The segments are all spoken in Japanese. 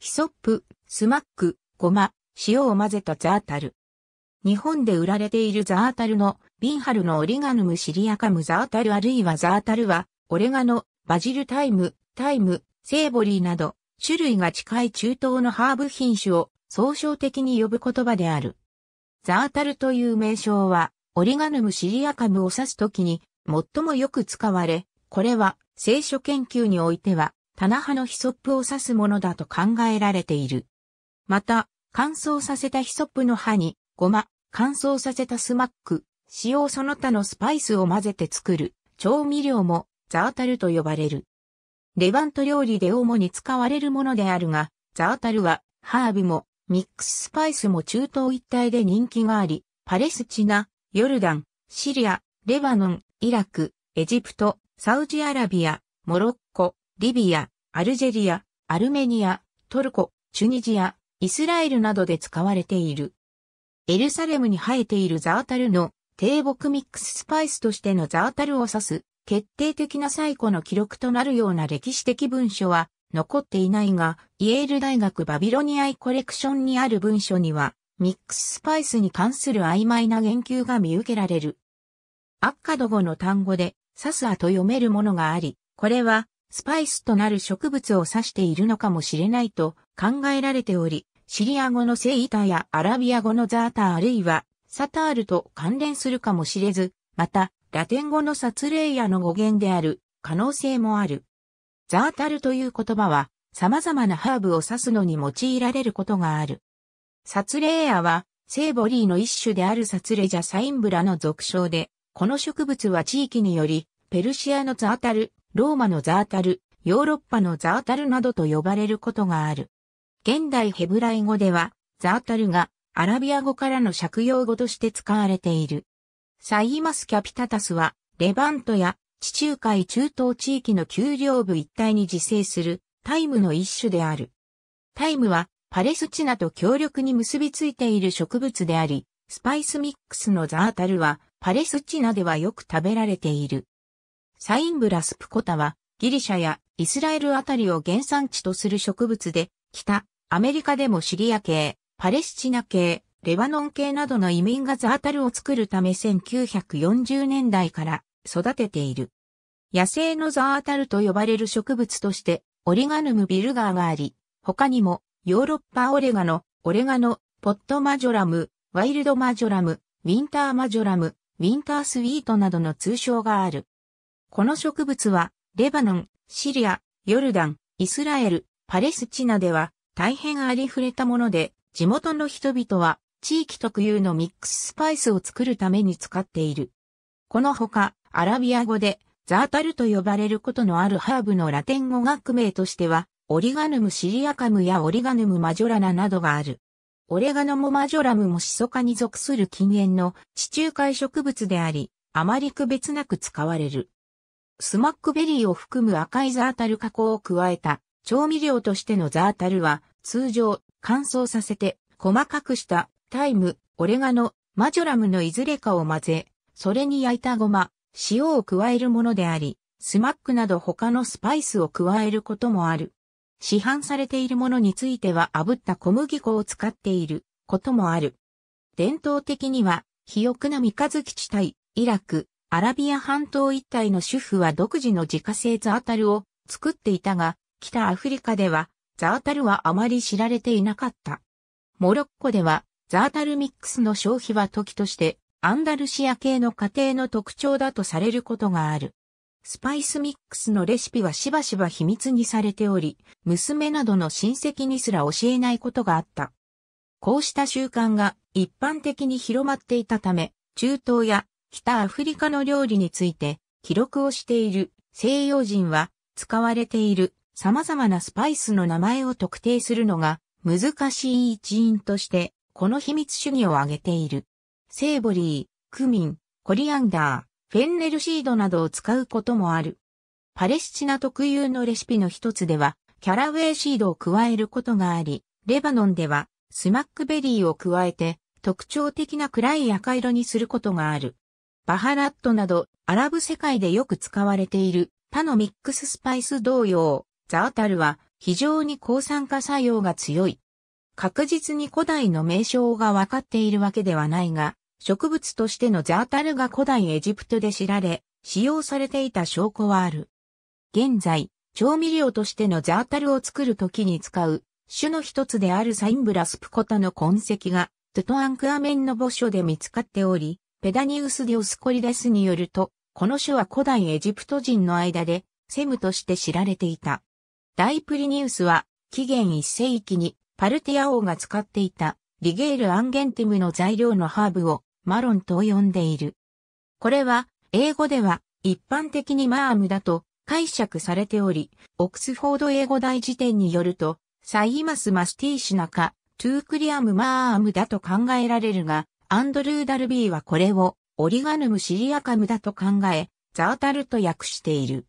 ヒソップ、スマック、ごま、塩を混ぜたザータル。日本で売られているザータルのビンハルのオリガヌムシリアカムザータルあるいはザータルはオレガノ、バジルタイム、タイム、セーボリーなど種類が近い中東のハーブ品種を総称的に呼ぶ言葉である。ザータルという名称はオリガヌムシリアカムを指すときに最もよく使われ、これは聖書研究においては棚葉のヒソップを指すものだと考えられている。また、乾燥させたヒソップの葉に、ごま、乾燥させたスマック、塩その他のスパイスを混ぜて作る、調味料も、ザータルと呼ばれる。レバント料理で主に使われるものであるが、ザータルは、ハーブも、ミックススパイスも中東一帯で人気があり、パレスチナ、ヨルダン、シリア、レバノン、イラク、エジプト、サウジアラビア、モロッリビア、アルジェリア、アルメニア、トルコ、チュニジア、イスラエルなどで使われている。エルサレムに生えているザータルの低木ミックススパイスとしてのザータルを指す決定的な最古の記録となるような歴史的文書は残っていないが、イエール大学バビロニアイコレクションにある文書には、ミックススパイスに関する曖昧な言及が見受けられる。アッカド語の単語で、サスアと読めるものがあり、これはスパイスとなる植物を指しているのかもしれないと考えられており、シリア語のセイタやアラビア語のザータあるいはサタールと関連するかもしれず、また、ラテン語のサツレイヤの語源である可能性もある。ザータルという言葉は様々なハーブを指すのに用いられることがある。サツレイヤはセーボリーの一種であるサツレジャサインブラの俗称で、この植物は地域によりペルシアのザータル、ローマのザータル、ヨーロッパのザータルなどと呼ばれることがある。現代ヘブライ語では、ザータルがアラビア語からの借用語として使われている。サイマス・キャピタタスは、レバントや地中海中東地域の丘陵部一帯に自生するタイムの一種である。タイムはパレスチナと強力に結びついている植物であり、スパイスミックスのザータルはパレスチナではよく食べられている。サインブラスプコタはギリシャやイスラエルあたりを原産地とする植物で、北、アメリカでもシリア系、パレスチナ系、レバノン系などの移民がザータルを作るため1940年代から育てている。野生のザータルと呼ばれる植物として、オリガヌムビルガーがあり、他にも、ヨーロッパオレガノ、オレガノ、ポットマジョラム、ワイルドマジョラム、ウィンターマジョラム、ウィンタースイートなどの通称がある。この植物は、レバノン、シリア、ヨルダン、イスラエル、パレスチナでは大変ありふれたもので、地元の人々は地域特有のミックススパイスを作るために使っている。このほか、アラビア語でザータルと呼ばれることのあるハーブのラテン語学名としては、オリガヌムシリアカムやオリガヌムマジョラナなどがある。オレガノモマジョラムもシソ科に属する禁煙の地中海植物であり、あまり区別なく使われる。スマックベリーを含む赤いザータル加工を加えた調味料としてのザータルは通常乾燥させて細かくしたタイム、オレガノ、マジョラムのいずれかを混ぜ、それに焼いたごま、塩を加えるものであり、スマックなど他のスパイスを加えることもある。市販されているものについては炙った小麦粉を使っていることもある。伝統的には、肥沃な三日月地帯、イラク、アラビア半島一帯の主婦は独自の自家製ザータルを作っていたが、北アフリカではザータルはあまり知られていなかった。モロッコではザータルミックスの消費は時としてアンダルシア系の家庭の特徴だとされることがある。スパイスミックスのレシピはしばしば秘密にされており、娘などの親戚にすら教えないことがあった。こうした習慣が一般的に広まっていたため、中東や北アフリカの料理について記録をしている西洋人は使われている様々なスパイスの名前を特定するのが難しい一因としてこの秘密主義を挙げている。セーボリー、クミン、コリアンダー、フェンネルシードなどを使うこともある。パレスチナ特有のレシピの一つではキャラウェイシードを加えることがあり、レバノンではスマックベリーを加えて特徴的な暗い赤色にすることがある。バハラットなど、アラブ世界でよく使われている他のミックススパイス同様、ザータルは非常に抗酸化作用が強い。確実に古代の名称がわかっているわけではないが、植物としてのザータルが古代エジプトで知られ、使用されていた証拠はある。現在、調味料としてのザータルを作るときに使う、種の一つであるサインブラスプコタの痕跡が、トゥトアンクアメンの墓所で見つかっており、ペダニウス・ディオスコリデスによると、この種は古代エジプト人の間でセムとして知られていた。大プリニウスは、紀元一世紀にパルティア王が使っていたリゲール・アンゲンティムの材料のハーブをマロンと呼んでいる。これは、英語では一般的にマームだと解釈されており、オクスフォード英語大辞典によると、サイマス・マスティーシナカ、トゥークリアム・マームだと考えられるが、アンドルー・ダルビーはこれをオリガヌムシリアカムだと考え、ザータルと訳している。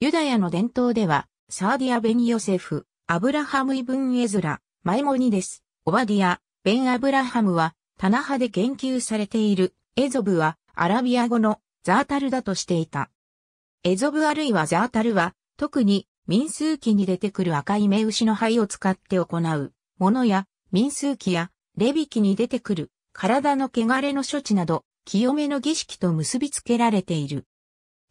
ユダヤの伝統では、サーディア・ベン・ヨセフ、アブラハム・イブン・エズラ、マイモニです。オバディア、ベン・アブラハムは、タナハで言及されている、エゾブは、アラビア語のザータルだとしていた。エゾブあるいはザータルは、特に民数記に出てくる赤い目牛の灰を使って行う、ものや、民数記や、レビ記に出てくる体の汚れの処置など、清めの儀式と結びつけられている。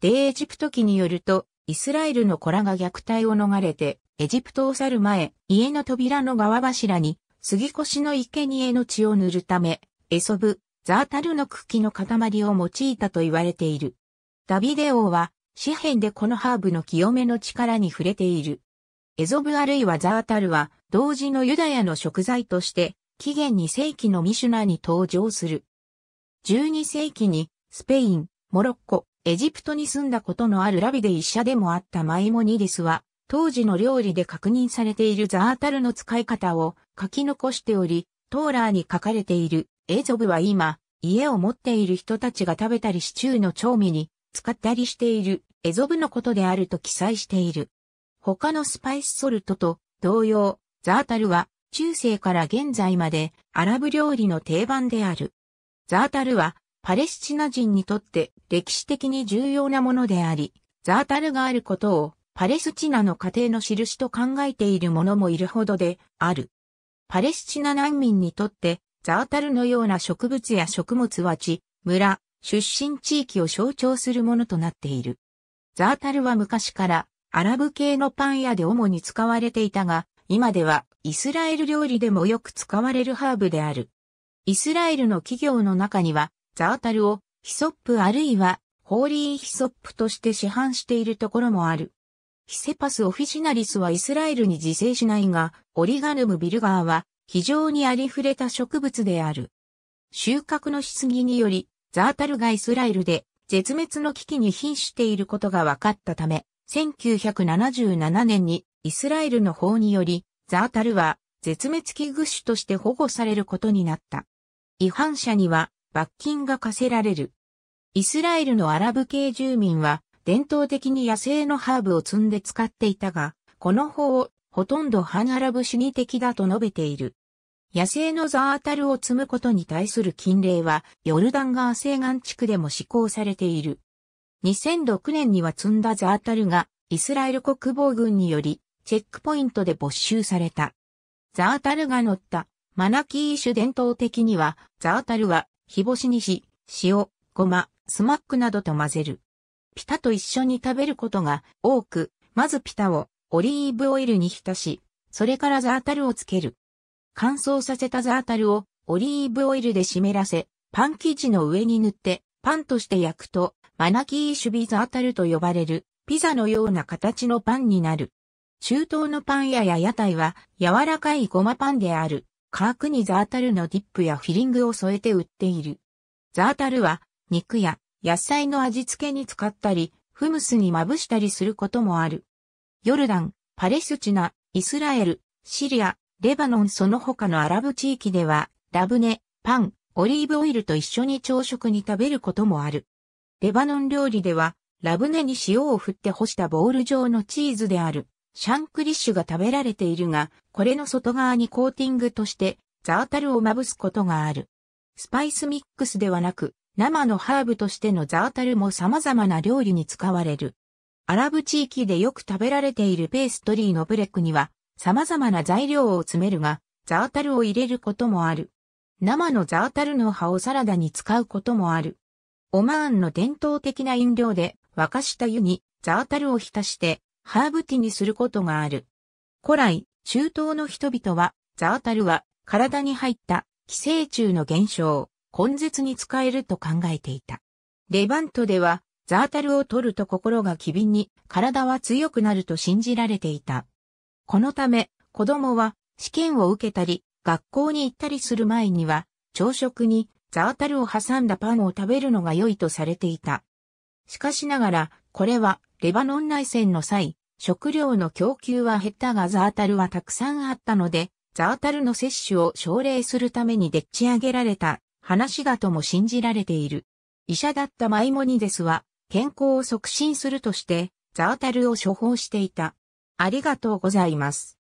デイエジプト記によると、イスラエルの子らが虐待を逃れて、エジプトを去る前、家の扉の側柱に、杉越の生贄の血を塗るため、エソブ、ザータルの茎の塊を用いたと言われている。ダビデ王は、詩篇でこのハーブの清めの力に触れている。エゾブあるいはザータルは、同時のユダヤの食材として、紀元2世紀のミシュナに登場する。12世紀にスペイン、モロッコ、エジプトに住んだことのあるラビで医社でもあったマイモニリスは、当時の料理で確認されているザータルの使い方を書き残しており、トーラーに書かれているエゾブは今、家を持っている人たちが食べたりシチューの調味に使ったりしているエゾブのことであると記載している。他のスパイスソルトと同様、ザータルは中世から現在までアラブ料理の定番である。ザータルはパレスチナ人にとって歴史的に重要なものであり、ザータルがあることをパレスチナの家庭の印と考えている者もいるほどである。パレスチナ難民にとってザータルのような植物や食物は地、村、出身地域を象徴するものとなっている。ザータルは昔からアラブ系のパン屋で主に使われていたが、今ではイスラエル料理でもよく使われるハーブである。イスラエルの企業の中には、ザータルをヒソップあるいはホーリーヒソップとして市販しているところもある。ヒセパスオフィシナリスはイスラエルに自生しないが、オリガヌムビルガーは非常にありふれた植物である。収穫の質疑により、ザータルがイスラエルで絶滅の危機に瀕していることが分かったため、1977年にイスラエルの法によりザータルは絶滅危惧種として保護されることになった。違反者には罰金が課せられる。イスラエルのアラブ系住民は伝統的に野生のハーブを積んで使っていたが、この法をほとんど反アラブ主義的だと述べている。野生のザータルを積むことに対する禁令はヨルダン川西岸地区でも施行されている。2006年には積んだザータルがイスラエル国防軍によりチェックポイントで没収された。ザータルが乗ったマナキー種伝統的には、ザータルは日干しにし、塩、ごま、スマックなどと混ぜる。ピタと一緒に食べることが多く、まずピタをオリーブオイルに浸し、それからザータルをつける。乾燥させたザータルをオリーブオイルで湿らせ、パン生地の上に塗ってパンとして焼くと、マナキーシュビザータルと呼ばれるピザのような形のパンになる。中東のパン屋や屋台は柔らかいごまパンである。カークにザータルのディップやフィリングを添えて売っている。ザータルは肉や野菜の味付けに使ったり、フムスにまぶしたりすることもある。ヨルダン、パレスチナ、イスラエル、シリア、レバノンその他のアラブ地域では、ラブネ、パン、オリーブオイルと一緒に朝食に食べることもある。レバノン料理では、ラブネに塩を振って干したボール状のチーズである。シャンクリッシュが食べられているが、これの外側にコーティングとしてザータルをまぶすことがある。スパイスミックスではなく、生のハーブとしてのザータルも様々な料理に使われる。アラブ地域でよく食べられているペーストリーのブレックには、様々な材料を詰めるが、ザータルを入れることもある。生のザータルの葉をサラダに使うこともある。オマーンの伝統的な飲料で沸かした湯にザータルを浸してハーブティにすることがある。古来、中東の人々は、ザータルは体に入った寄生虫の減少、根絶に使えると考えていた。レバントでは、ザータルを取ると心が機敏に体は強くなると信じられていた。このため、子供は試験を受けたり、学校に行ったりする前には、朝食にザータルを挟んだパンを食べるのが良いとされていた。しかしながら、これはレバノン内戦の際、食料の供給は減ったがザータルはたくさんあったので、ザータルの摂取を奨励するためにでっち上げられた話だとも信じられている。医者だったマイモニデスは健康を促進するとしてザータルを処方していた。ありがとうございます。